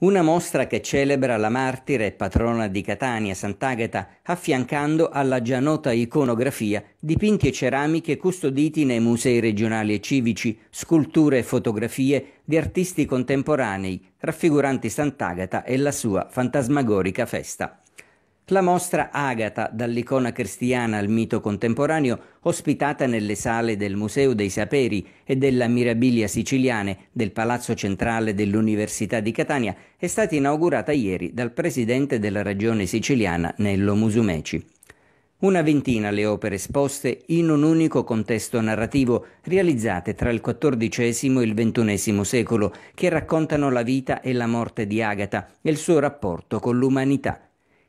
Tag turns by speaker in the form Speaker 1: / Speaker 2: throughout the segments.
Speaker 1: Una mostra che celebra la martire e patrona di Catania, Sant'Agata, affiancando alla già nota iconografia dipinti e ceramiche custoditi nei musei regionali e civici, sculture e fotografie di artisti contemporanei raffiguranti Sant'Agata e la sua fantasmagorica festa. La mostra Agata, dall'icona cristiana al mito contemporaneo, ospitata nelle sale del Museo dei Saperi e della Mirabilia Siciliane del Palazzo Centrale dell'Università di Catania, è stata inaugurata ieri dal presidente della regione siciliana Nello Musumeci. Una ventina le opere esposte in un unico contesto narrativo, realizzate tra il XIV e il XXI secolo, che raccontano la vita e la morte di Agata e il suo rapporto con l'umanità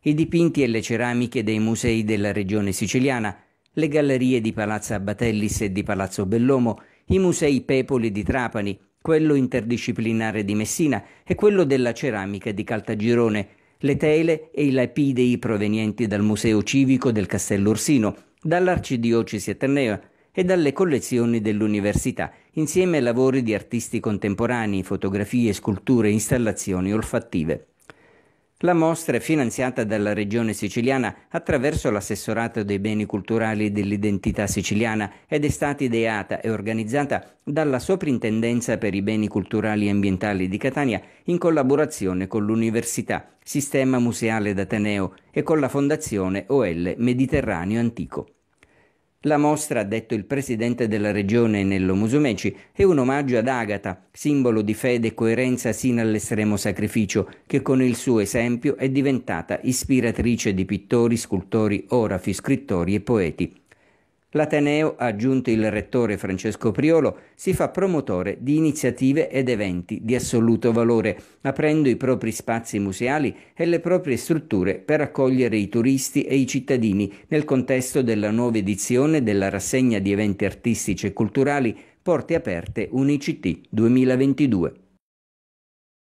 Speaker 1: i dipinti e le ceramiche dei musei della regione siciliana, le gallerie di Palazzo Abatellis e di Palazzo Bellomo, i musei Pepoli di Trapani, quello interdisciplinare di Messina e quello della ceramica di Caltagirone, le tele e i lapidei provenienti dal Museo Civico del Castello Orsino, dall'Arcidiocesi Eternea e dalle collezioni dell'università, insieme a lavori di artisti contemporanei, fotografie, sculture, e installazioni olfattive. La mostra è finanziata dalla Regione siciliana attraverso l'assessorato dei beni culturali e dell'identità siciliana ed è stata ideata e organizzata dalla Soprintendenza per i beni culturali e ambientali di Catania in collaborazione con l'Università, Sistema Museale d'Ateneo e con la Fondazione OL Mediterraneo Antico. La mostra, ha detto il presidente della regione Nello Musumeci, è un omaggio ad Agata, simbolo di fede e coerenza sino all'estremo sacrificio, che con il suo esempio è diventata ispiratrice di pittori, scultori, orafi, scrittori e poeti. L'Ateneo, aggiunto il rettore Francesco Priolo, si fa promotore di iniziative ed eventi di assoluto valore, aprendo i propri spazi museali e le proprie strutture per accogliere i turisti e i cittadini nel contesto della nuova edizione della rassegna di eventi artistici e culturali Porte Aperte Unicity 2022.